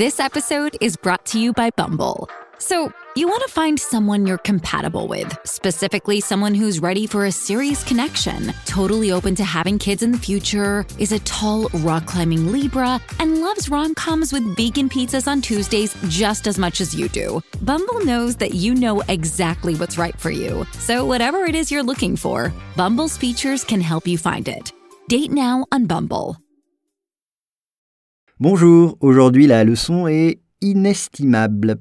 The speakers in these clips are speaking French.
This episode is brought to you by Bumble. So, you want to find someone you're compatible with, specifically someone who's ready for a serious connection, totally open to having kids in the future, is a tall, rock climbing Libra, and loves rom coms with vegan pizzas on Tuesdays just as much as you do. Bumble knows that you know exactly what's right for you. So, whatever it is you're looking for, Bumble's features can help you find it. Date now on Bumble. Bonjour, aujourd'hui la leçon est inestimable.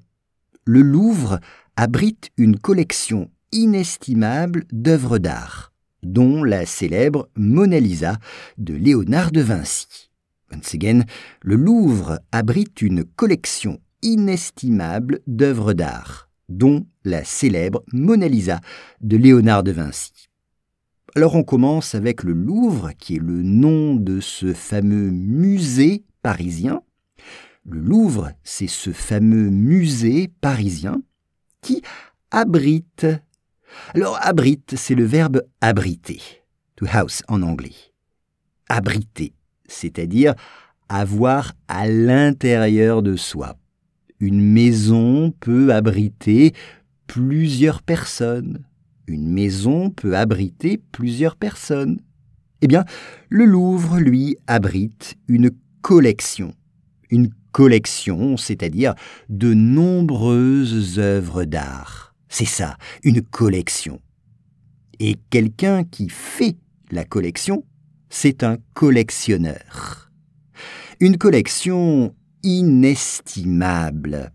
Le Louvre abrite une collection inestimable d'œuvres d'art, dont la célèbre Mona Lisa de Léonard de Vinci. Once again, le Louvre abrite une collection inestimable d'œuvres d'art, dont la célèbre Mona Lisa de Léonard de Vinci. Alors on commence avec le Louvre, qui est le nom de ce fameux musée parisien. Le Louvre, c'est ce fameux musée parisien qui abrite. Alors abrite, c'est le verbe abriter, to house en anglais. Abriter, c'est-à-dire avoir à l'intérieur de soi. Une maison peut abriter plusieurs personnes. Une maison peut abriter plusieurs personnes. Eh bien, le Louvre, lui, abrite une collection. Une collection, c'est-à-dire de nombreuses œuvres d'art. C'est ça, une collection. Et quelqu'un qui fait la collection, c'est un collectionneur. Une collection inestimable,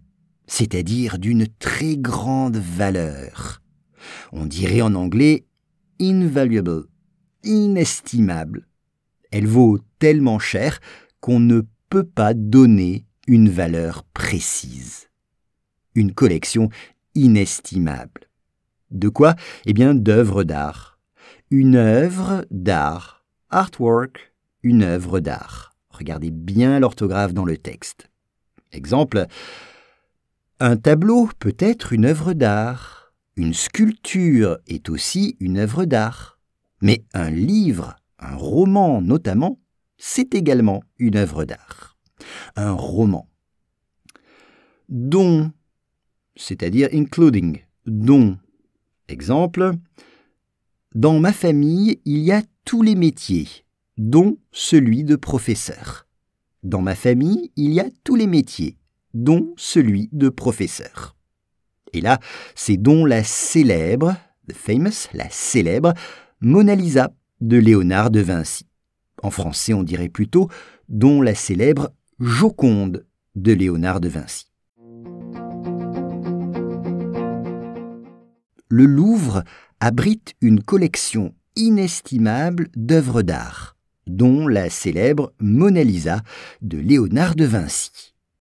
c'est-à-dire d'une très grande valeur. On dirait en anglais invaluable, inestimable. Elle vaut tellement cher qu'on ne peut pas donner une valeur précise. Une collection inestimable. De quoi Eh bien d'œuvres d'art. Une œuvre d'art. Artwork, une œuvre d'art. Regardez bien l'orthographe dans le texte. Exemple, un tableau peut être une œuvre d'art. Une sculpture est aussi une œuvre d'art. Mais un livre, un roman notamment, c'est également une œuvre d'art, un roman, dont, c'est-à-dire including, dont, exemple, dans ma famille, il y a tous les métiers, dont celui de professeur. Dans ma famille, il y a tous les métiers, dont celui de professeur. Et là, c'est dont la célèbre, the famous, la célèbre Mona Lisa de Léonard de Vinci en français on dirait plutôt, dont la célèbre Joconde de Léonard de Vinci. Le Louvre abrite une collection inestimable d'œuvres d'art, dont la célèbre Mona Lisa de Léonard de Vinci.